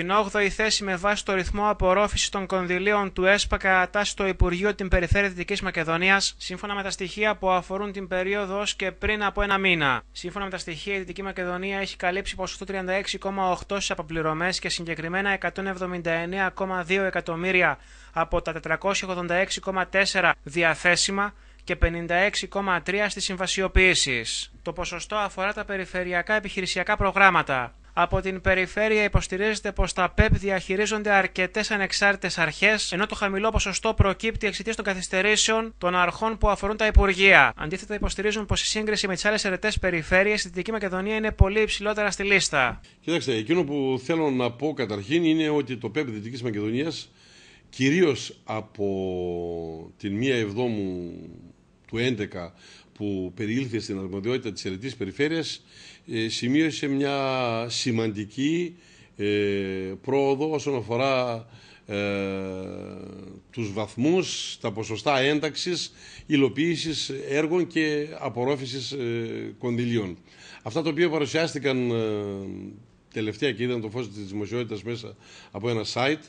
Στην 8η θέση με βάση το ρυθμό απορρόφησης των κονδυλίων του ΕΣΠΑ κατά στο Υπουργείο την Περιφέρεια Δυτικής Μακεδονίας, σύμφωνα με τα στοιχεία που αφορούν την περίοδο ως και πριν από ένα μήνα. Σύμφωνα με τα στοιχεία, η Δυτική Μακεδονία έχει καλύψει ποσοστό 36,8 στις αποπληρωμές και συγκεκριμένα 179,2 εκατομμύρια από τα 486,4 διαθέσιμα και 56,3 στις συμβασιοποιήσεις. Το ποσοστό αφορά τα περιφερειακά επιχειρησιακά προγράμματα. Από την περιφέρεια υποστηρίζεται πως τα ΠΕΠ διαχειρίζονται αρκετές ανεξάρτητες αρχές, ενώ το χαμηλό ποσοστό προκύπτει εξαιτίας των καθυστερήσεων των αρχών που αφορούν τα Υπουργεία. Αντίθετα, υποστηρίζουν πως η σύγκριση με τις άλλες ερετέ περιφέρειε στη Δυτική Μακεδονία είναι πολύ υψηλότερα στη λίστα. Κοιτάξτε, εκείνο που θέλω να πω καταρχήν είναι ότι το ΠΕΠ Δυτικής Μακεδονίας κυρίως από την 1 Εβδόμου του 11 που περιήλθε στην αρμοδιότητα της Ερετής Περιφέρειας ε, σημείωσε μια σημαντική ε, πρόοδο όσον αφορά ε, τους βαθμούς, τα ποσοστά ένταξης, υλοποίησης έργων και απορρόφησης κονδυλίων. Αυτά τα οποία παρουσιάστηκαν τελευταία και είδαν το φως της δημοσιότητας μέσα από ένα site,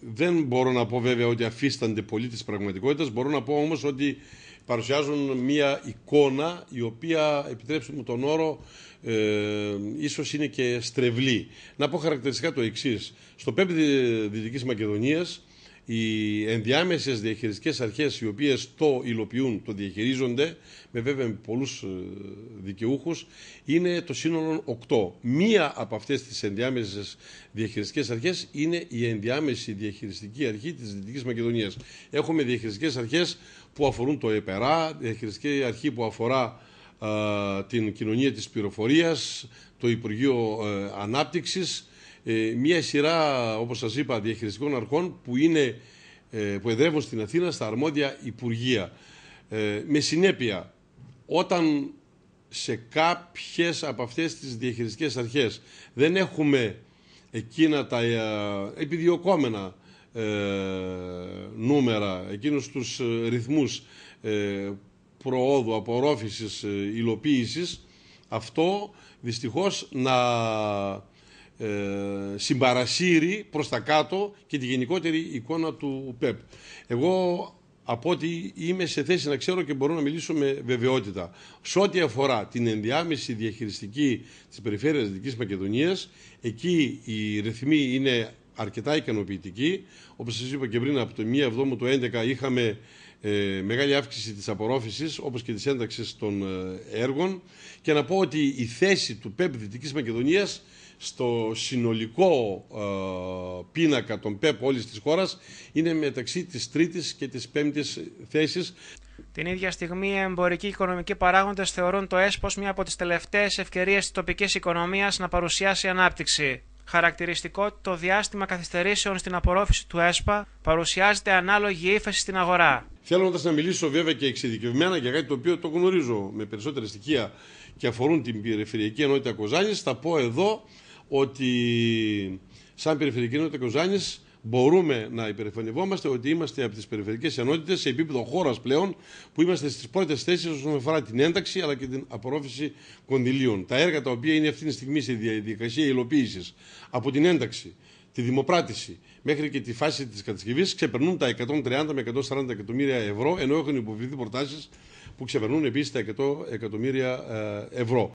δεν μπορώ να πω βέβαια ότι αφίστανται πολύ της πραγματικότητας, μπορώ να πω όμως ότι παρουσιάζουν μία εικόνα η οποία, επιτρέψτε μου τον όρο, ε, ίσως είναι και στρεβλή. Να πω χαρακτηριστικά το εξής. Στο 5 Δυτικής Μακεδονίας οι ενδιάμεσες διαχειριστικές αρχές οι οποίες το υλοποιούν, το διαχειρίζονται με βέβαια πολλούς πολλούς ε, δικαιούχους είναι το σύνολο 8. Μία από αυτές τις ενδιάμεσες διαχειριστικές αρχές είναι η ενδιάμεση διαχειριστική αρχή της Δυτικής Μακεδονίας. Έχουμε διαχειριστικές αρχές που αφορούν το ΕΠΕΡΑ, διαχειριστική αρχή που αφορά ε, την κοινωνία της πληροφορίας, το Υπουργείο ανάπτυξη. Ε, Ανάπτυξης, ε, μια σειρά, όπως σας είπα, διαχειριστικών αρχών που, είναι, ε, που εδρεύουν στην Αθήνα στα αρμόδια Υπουργεία. Ε, με συνέπεια, όταν σε κάποιες από αυτές τις διαχειριστικές αρχές δεν έχουμε εκείνα τα επιδιωκόμενα νούμερα, εκείνους τους ρυθμούς προόδου, απορρόφησης, υλοποίησης, αυτό δυστυχώς να ε, συμπαρασύρει προς τα κάτω και τη γενικότερη εικόνα του ΠΕΠ. Εγώ από ότι είμαι σε θέση να ξέρω και μπορώ να μιλήσω με βεβαιότητα. Σε ό,τι αφορά την ενδιάμεση διαχειριστική της περιφέρειας Δυτικής Μακεδονίας, εκεί οι ρυθμοί είναι αρκετά ικανοποιητική. Όπως σας είπα και πριν, από το 1 Εβδόμου του 2011 είχαμε ε, μεγάλη αύξηση της απορρόφησης όπως και της ένταξης των ε, έργων και να πω ότι η θέση του ΠΕΠ Δυτικής Μακεδονίας στο συνολικό ε, πίνακα των ΠΕΠ όλης της χώρας είναι μεταξύ της τρίτης και της πέμπτης θέση. Την ίδια στιγμή, οι εμπορικοί και οικονομικοί παράγοντες θεωρούν το ΕΣΠΟΣ μια από τις τελευταίες ευκαιρίες της τοπικής οικονομίας να παρουσιάσει ανάπτυξη χαρακτηριστικό το διάστημα καθυστερήσεων στην απορρόφηση του ΕΣΠΑ παρουσιάζεται ανάλογη ύφεση στην αγορά. Θέλοντα να μιλήσω βέβαια και εξειδικευμένα για κάτι το οποίο το γνωρίζω με περισσότερα στοιχεία και αφορούν την περιφερειακή ενότητα Κοζάνης, θα πω εδώ ότι σαν περιφερειακή ενότητα Κοζάνης μπορούμε να υπερηφανευόμαστε ότι είμαστε από τις περιφερειακές ενότητες σε επίπεδο χώρας πλέον που είμαστε στις πρώτες θέσεις όσον αφορά την ένταξη αλλά και την απορρόφηση κονδυλίων. Τα έργα τα οποία είναι αυτή τη στιγμή σε διαδικασία υλοποίησης από την ένταξη, τη δημοπράτηση μέχρι και τη φάση της κατασκευής ξεπερνούν τα 130 με 140 εκατομμύρια ευρώ ενώ έχουν υποβληθεί προτάσεις που ξεπερνούν επίσης τα 100 εκατομμύρια ε, ευρώ.